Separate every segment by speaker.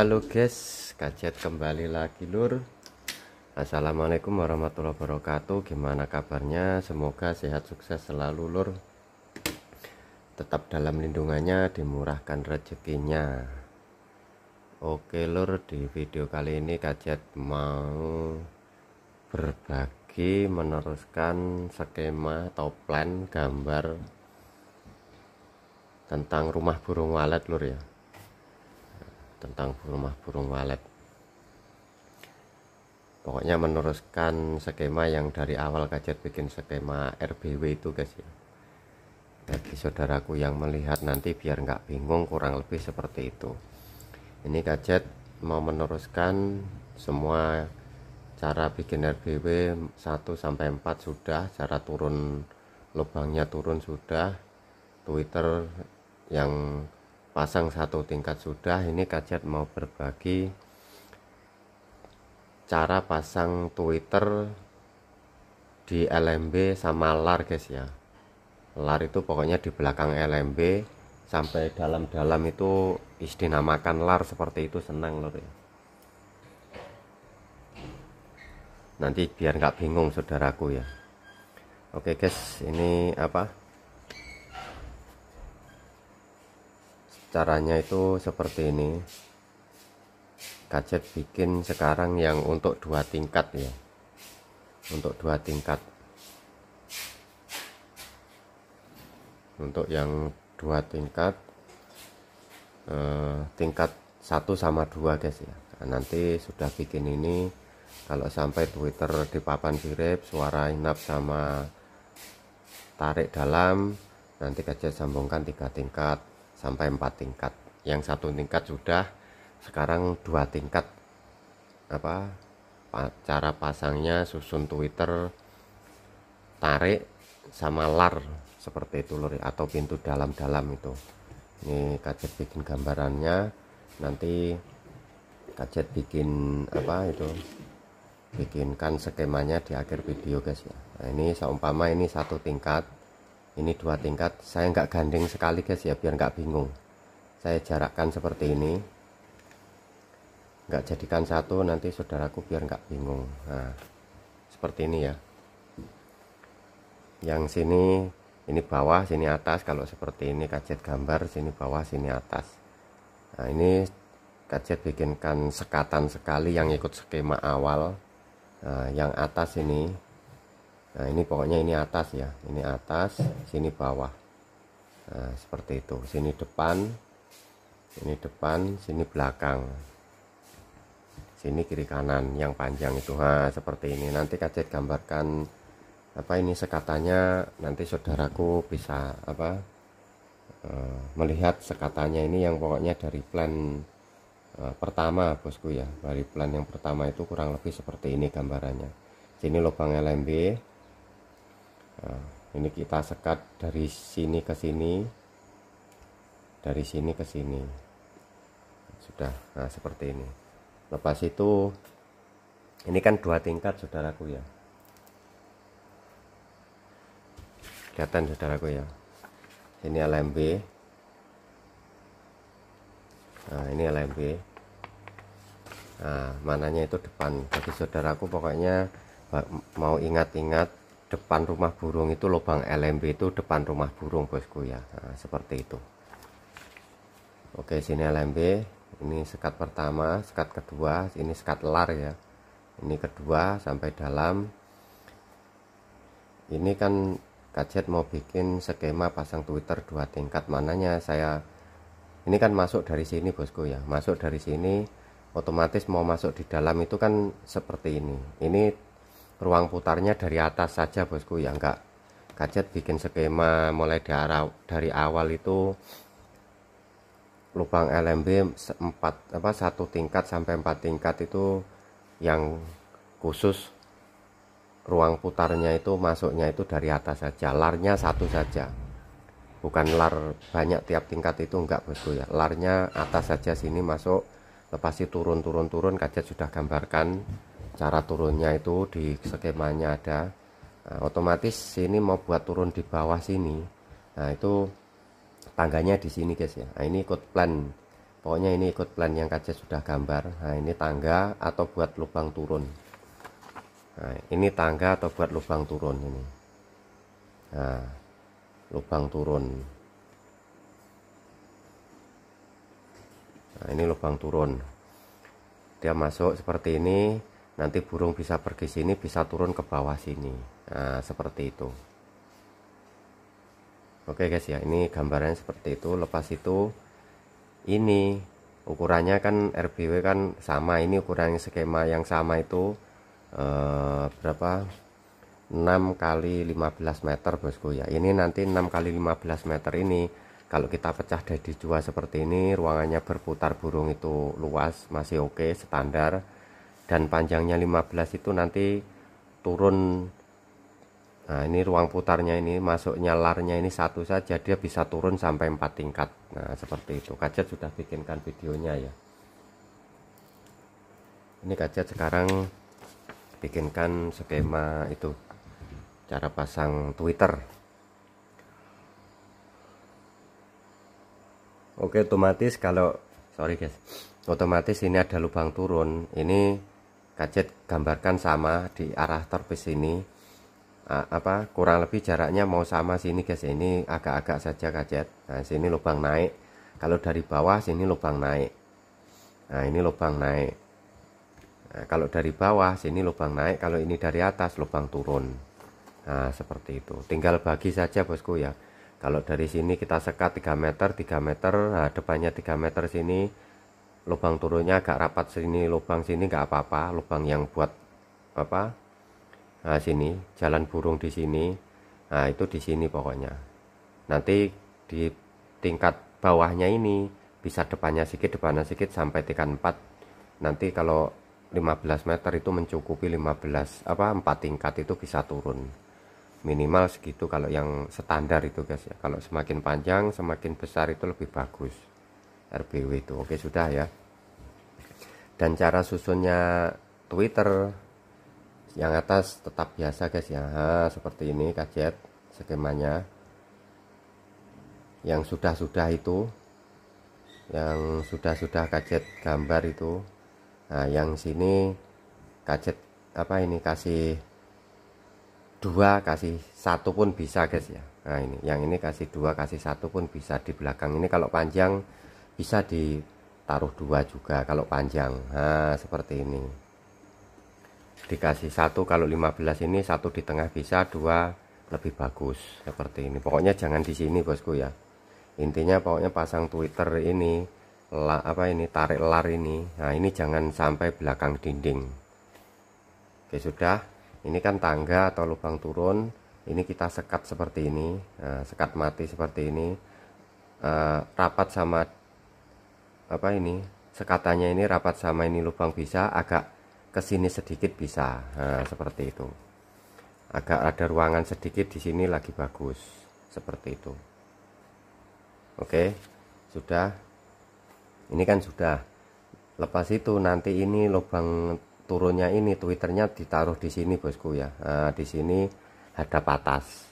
Speaker 1: Halo guys, kajet kembali lagi Lur Assalamualaikum warahmatullahi wabarakatuh Gimana kabarnya? Semoga sehat sukses selalu Lur Tetap dalam lindungannya, dimurahkan rezekinya Oke Lur, di video kali ini kajet mau berbagi meneruskan skema atau plan gambar tentang rumah burung walet Lur ya tentang rumah burung walet pokoknya meneruskan skema yang dari awal kajar bikin skema RBW itu guys ya bagi saudaraku yang melihat nanti biar nggak bingung kurang lebih seperti itu ini kajet mau meneruskan semua cara bikin RBW 1 sampai 4 sudah cara turun lubangnya turun sudah Twitter yang pasang satu tingkat sudah ini Kajet mau berbagi cara pasang Twitter di LMB sama LAR guys ya LAR itu pokoknya di belakang LMB sampai dalam-dalam itu istinamakan LAR seperti itu senang lor ya nanti biar nggak bingung saudaraku ya oke guys ini apa caranya itu seperti ini Kacet bikin sekarang yang untuk dua tingkat ya untuk dua tingkat untuk yang dua tingkat eh, tingkat satu sama dua guys ya nah, nanti sudah bikin ini kalau sampai Twitter di papan sirip suara inap sama tarik dalam nanti gadget sambungkan tiga tingkat sampai empat tingkat yang satu tingkat sudah sekarang dua tingkat apa cara pasangnya susun Twitter tarik sama lar seperti itu lori atau pintu dalam-dalam itu ini kaget bikin gambarannya nanti kaget bikin apa itu bikinkan skemanya di akhir video guys ya nah, ini seumpama ini satu tingkat ini dua tingkat saya nggak gandeng sekali guys ya biar nggak bingung saya jarakkan seperti ini nggak jadikan satu nanti saudaraku biar nggak bingung nah seperti ini ya yang sini ini bawah sini atas kalau seperti ini kacet gambar sini bawah sini atas nah ini kacet bikinkan sekatan sekali yang ikut skema awal nah, yang atas ini nah ini pokoknya ini atas ya ini atas sini bawah nah, seperti itu sini depan sini depan sini belakang sini kiri kanan yang panjang itu ha nah, seperti ini nanti kacet gambarkan apa ini sekatannya nanti saudaraku bisa apa eh, melihat sekatannya ini yang pokoknya dari plan eh, pertama bosku ya dari plan yang pertama itu kurang lebih seperti ini gambarannya sini lubang LMB nah, ini kita sekat dari sini ke sini dari sini ke sini sudah nah seperti ini lepas itu ini kan dua tingkat saudaraku ya kelihatan saudaraku ya ini LMB nah ini LMB nah mananya itu depan bagi saudaraku pokoknya mau ingat-ingat depan rumah burung itu lubang LMB itu depan rumah burung bosku ya nah, seperti itu oke sini LMB ini sekat pertama sekat kedua ini sekat lar ya ini kedua sampai dalam ini kan kajet mau bikin skema pasang Twitter dua tingkat mananya saya ini kan masuk dari sini bosku ya masuk dari sini otomatis mau masuk di dalam itu kan seperti ini ini ruang putarnya dari atas saja bosku ya enggak gadget bikin skema mulai dari awal itu lubang LMB 4 apa satu tingkat sampai empat tingkat itu yang khusus ruang putarnya itu masuknya itu dari atas saja larnya satu saja bukan lar banyak tiap tingkat itu enggak bosku ya larnya atas saja sini masuk lepasi turun turun turun kaca sudah gambarkan cara turunnya itu di skemanya ada nah, otomatis sini mau buat turun di bawah sini nah itu tangganya di sini guys ya nah, ini ikut plan pokoknya ini ikut plan yang kaca sudah gambar nah ini tangga atau buat lubang turun nah ini tangga atau buat lubang turun ini nah lubang turun nah ini lubang turun dia masuk seperti ini nanti burung bisa pergi sini bisa turun ke bawah sini nah, seperti itu oke guys ya ini gambarnya seperti itu lepas itu ini ukurannya kan RBW kan sama ini ukuran skema yang sama itu eh, berapa 6 kali 15 meter bosku ya ini nanti 6 kali 15 meter ini kalau kita pecah dari dua seperti ini ruangannya berputar burung itu luas masih oke okay, standar dan panjangnya 15 itu nanti turun nah ini ruang putarnya ini masuknya larnya ini satu saja dia bisa turun sampai empat tingkat nah seperti itu kajet sudah bikinkan videonya ya ini kajet sekarang bikinkan skema itu cara pasang Twitter oke otomatis kalau sorry guys otomatis ini ada lubang turun ini gadget gambarkan sama di arah terpis ini apa kurang lebih jaraknya mau sama sini guys ini agak-agak saja gadget nah sini lubang naik kalau dari bawah sini lubang naik nah ini lubang naik nah, kalau dari bawah sini lubang naik kalau ini dari atas lubang turun nah seperti itu tinggal bagi saja bosku ya kalau dari sini kita sekat 3 meter 3 meter nah, depannya 3 meter sini lubang turunnya agak rapat sini lubang sini nggak apa-apa lubang yang buat apa nah, sini jalan burung di sini nah itu di sini pokoknya nanti di tingkat bawahnya ini bisa depannya sedikit depannya sedikit sampai tingkat 4 nanti kalau 15 meter itu mencukupi 15 apa 4 tingkat itu bisa turun minimal segitu kalau yang standar itu guys ya kalau semakin panjang semakin besar itu lebih bagus RBW itu oke sudah ya dan cara susunnya Twitter yang atas tetap biasa guys ya ha, seperti ini kajet skemanya yang sudah-sudah itu yang sudah-sudah kajet gambar itu nah yang sini kajet apa ini kasih dua kasih satu pun bisa guys ya nah ini yang ini kasih dua kasih satu pun bisa di belakang ini kalau panjang bisa ditaruh dua juga kalau panjang nah, seperti ini dikasih satu kalau 15 ini satu di tengah bisa dua lebih bagus seperti ini pokoknya jangan di sini bosku ya intinya pokoknya pasang twitter ini la, apa ini tarik lar ini nah ini jangan sampai belakang dinding oke sudah ini kan tangga atau lubang turun ini kita sekat seperti ini nah, sekat mati seperti ini uh, rapat sama apa ini sekatanya ini rapat sama ini lubang bisa agak kesini sedikit bisa nah, seperti itu agak ada ruangan sedikit di sini lagi bagus seperti itu oke sudah ini kan sudah lepas itu nanti ini lubang turunnya ini twitternya ditaruh di sini bosku ya nah, di sini hadap atas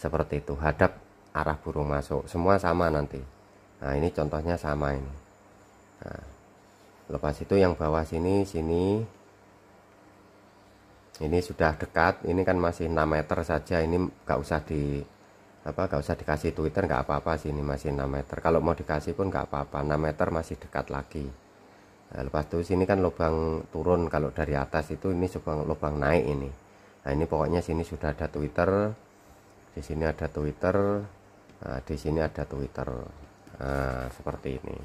Speaker 1: seperti itu hadap arah burung masuk semua sama nanti nah ini contohnya sama ini nah, lepas itu yang bawah sini sini ini sudah dekat ini kan masih 6 meter saja ini nggak usah di apa nggak usah dikasih Twitter nggak apa-apa Sini masih 6 meter kalau mau dikasih pun nggak apa-apa 6 meter masih dekat lagi nah, lepas itu sini kan lubang turun kalau dari atas itu ini lubang lubang naik ini nah ini pokoknya sini sudah ada Twitter di sini ada Twitter nah, di sini ada Twitter nah, seperti ini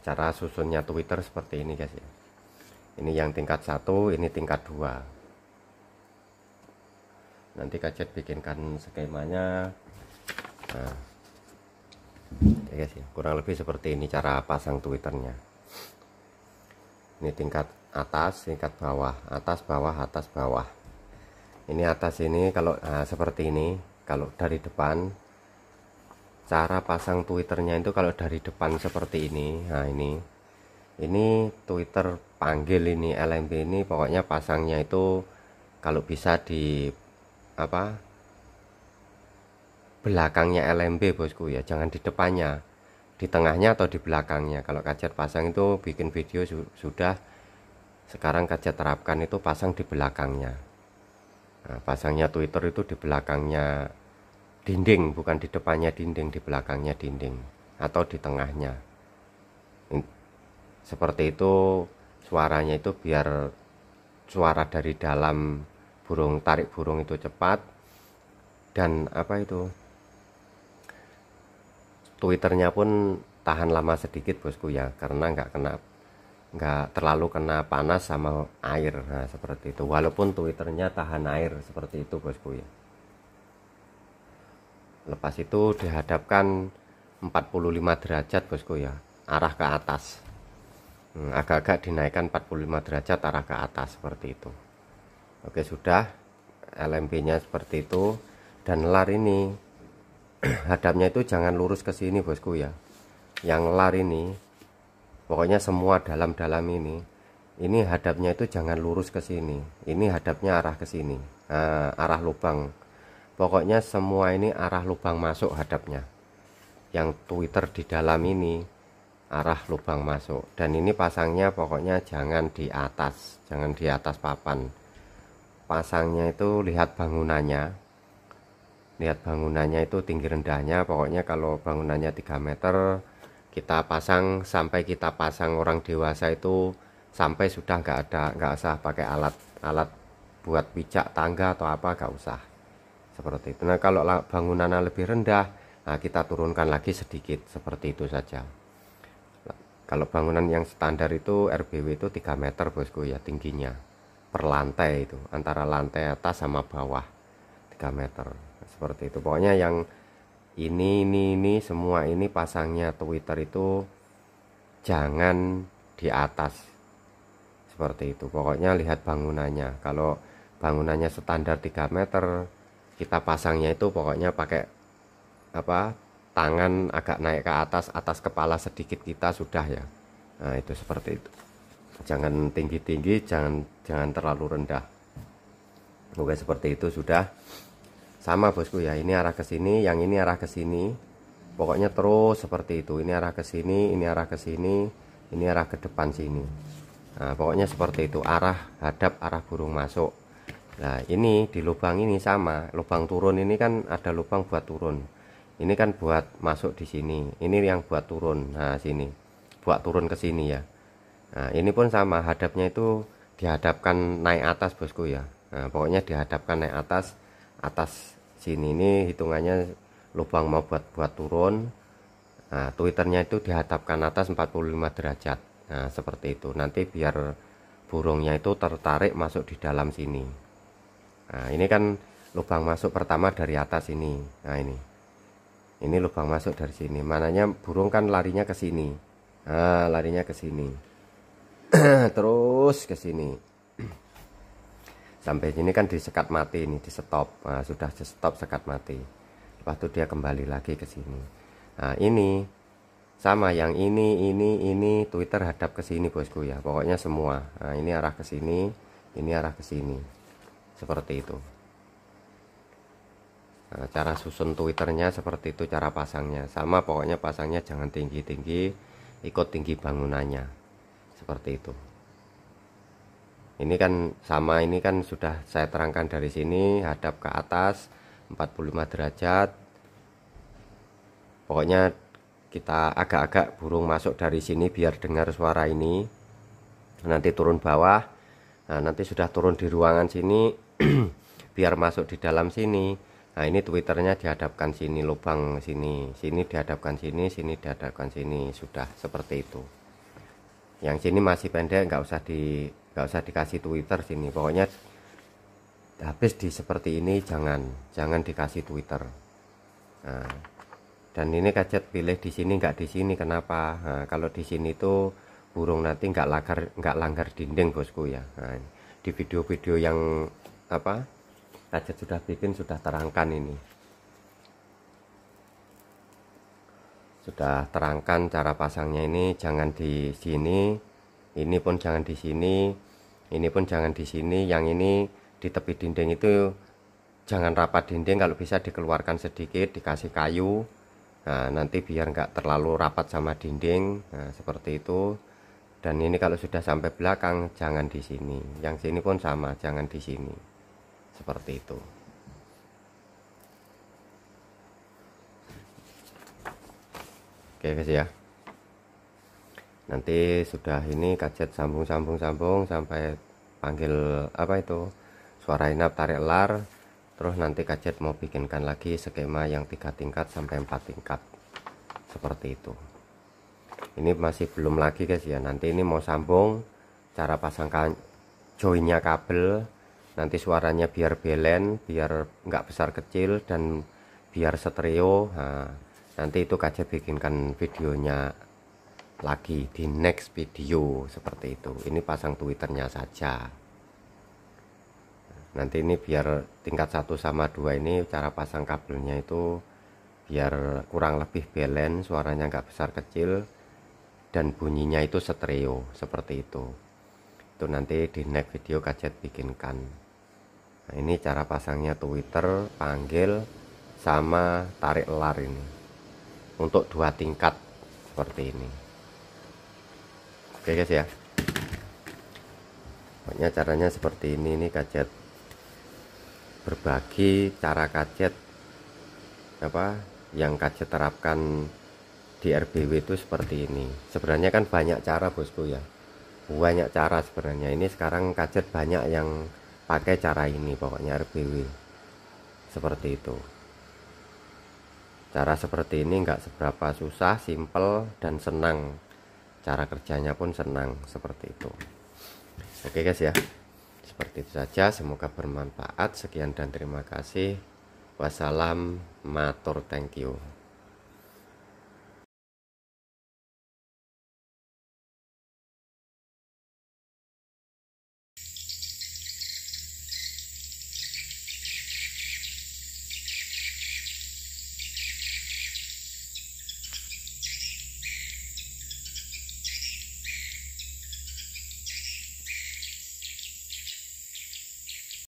Speaker 1: cara susunnya Twitter seperti ini guys ya ini yang tingkat satu ini tingkat dua nanti kacet bikinkan skemanya nah ya guys ya kurang lebih seperti ini cara pasang twitternya ini tingkat atas tingkat bawah atas bawah atas bawah ini atas ini kalau nah, seperti ini kalau dari depan cara pasang twitternya itu kalau dari depan seperti ini nah ini ini twitter panggil ini LMB ini pokoknya pasangnya itu kalau bisa di apa belakangnya LMB bosku ya jangan di depannya di tengahnya atau di belakangnya kalau kacat pasang itu bikin video su sudah sekarang kacat terapkan itu pasang di belakangnya nah, pasangnya Twitter itu di belakangnya dinding, bukan di depannya dinding, di belakangnya dinding, atau di tengahnya. Seperti itu suaranya itu biar suara dari dalam burung tarik burung itu cepat dan apa itu twitternya pun tahan lama sedikit bosku ya karena nggak kena nggak terlalu kena panas sama air nah, seperti itu walaupun twitternya tahan air seperti itu bosku ya lepas itu dihadapkan 45 derajat bosku ya arah ke atas hmm, agak-agak dinaikkan 45 derajat arah ke atas seperti itu oke sudah lmp nya seperti itu dan lar ini hadapnya itu jangan lurus ke sini bosku ya yang lar ini pokoknya semua dalam-dalam ini ini hadapnya itu jangan lurus ke sini ini hadapnya arah ke sini nah, arah lubang pokoknya semua ini arah lubang masuk hadapnya yang Twitter di dalam ini arah lubang masuk dan ini pasangnya pokoknya jangan di atas jangan di atas papan pasangnya itu lihat bangunannya lihat bangunannya itu tinggi rendahnya pokoknya kalau bangunannya 3 meter kita pasang sampai kita pasang orang dewasa itu sampai sudah nggak ada nggak usah pakai alat alat buat pijak tangga atau apa nggak usah seperti itu. Nah, kalau bangunannya lebih rendah, nah kita turunkan lagi sedikit seperti itu saja. Kalau bangunan yang standar itu RBW itu 3 meter bosku ya tingginya per lantai itu antara lantai atas sama bawah 3 meter seperti itu. Pokoknya yang ini ini ini semua ini pasangnya Twitter itu jangan di atas seperti itu. Pokoknya lihat bangunannya. Kalau bangunannya standar 3 meter kita pasangnya itu pokoknya pakai apa tangan agak naik ke atas atas kepala sedikit kita sudah ya nah itu seperti itu jangan tinggi-tinggi jangan jangan terlalu rendah oke seperti itu sudah sama bosku ya ini arah ke sini yang ini arah ke sini pokoknya terus seperti itu ini arah ke sini ini arah ke sini ini arah ke depan sini nah, pokoknya seperti itu arah hadap arah burung masuk Nah, ini di lubang ini sama, lubang turun ini kan ada lubang buat turun. Ini kan buat masuk di sini. Ini yang buat turun. Nah, sini. Buat turun ke sini ya. Nah, ini pun sama, hadapnya itu dihadapkan naik atas, Bosku ya. Nah, pokoknya dihadapkan naik atas atas sini ini hitungannya lubang mau buat buat turun. Nah, twitternya itu dihadapkan atas 45 derajat. Nah, seperti itu. Nanti biar burungnya itu tertarik masuk di dalam sini nah ini kan lubang masuk pertama dari atas ini nah ini ini lubang masuk dari sini mananya burung kan larinya ke sini nah, larinya ke sini terus ke sini sampai sini kan disekat mati ini di stop nah, sudah di stop sekat mati lepas itu dia kembali lagi ke sini nah ini sama yang ini ini ini Twitter hadap ke sini bosku ya pokoknya semua nah, ini arah ke sini ini arah ke sini seperti itu nah, cara susun twitternya seperti itu cara pasangnya sama pokoknya pasangnya jangan tinggi-tinggi ikut tinggi bangunannya seperti itu ini kan sama ini kan sudah saya terangkan dari sini hadap ke atas 45 derajat pokoknya kita agak-agak burung masuk dari sini biar dengar suara ini nanti turun bawah nah nanti sudah turun di ruangan sini biar masuk di dalam sini nah ini twitternya dihadapkan sini lubang sini sini dihadapkan sini sini dihadapkan sini sudah seperti itu yang sini masih pendek nggak usah di nggak usah dikasih twitter sini pokoknya habis di seperti ini jangan jangan dikasih twitter nah dan ini kacet pilih di sini nggak di sini kenapa nah, kalau di sini tuh burung nanti nggak langgar nggak langgar dinding bosku ya nah, di video-video yang apa aja sudah bikin sudah terangkan ini sudah terangkan cara pasangnya ini jangan di sini ini pun jangan di sini ini pun jangan di sini yang ini di tepi dinding itu jangan rapat dinding kalau bisa dikeluarkan sedikit dikasih kayu nah nanti biar nggak terlalu rapat sama dinding nah seperti itu dan ini kalau sudah sampai belakang jangan di sini yang sini pun sama jangan di sini seperti itu oke guys ya nanti sudah ini kacet sambung sambung sambung sampai panggil apa itu suara inap tarik lar terus nanti kacet mau bikinkan lagi skema yang tiga tingkat sampai empat tingkat seperti itu ini masih belum lagi guys ya nanti ini mau sambung cara pasang joinnya kabel nanti suaranya biar belen biar nggak besar kecil dan biar stereo nah, nanti itu kaca bikinkan videonya lagi di next video seperti itu ini pasang twitternya saja nanti ini biar tingkat 1 sama 2 ini cara pasang kabelnya itu biar kurang lebih belen suaranya nggak besar kecil dan bunyinya itu stereo seperti itu itu nanti di next video kajet bikinkan nah ini cara pasangnya twitter panggil sama tarik elar ini untuk dua tingkat seperti ini oke guys ya pokoknya caranya seperti ini ini kajet berbagi cara kajet apa yang kajet terapkan di RBW itu seperti ini sebenarnya kan banyak cara bosku ya banyak cara sebenarnya ini sekarang kajet banyak yang pakai cara ini pokoknya RBW seperti itu cara seperti ini enggak seberapa susah simple dan senang cara kerjanya pun senang seperti itu oke guys ya seperti itu saja semoga bermanfaat sekian dan terima kasih wassalam matur thank you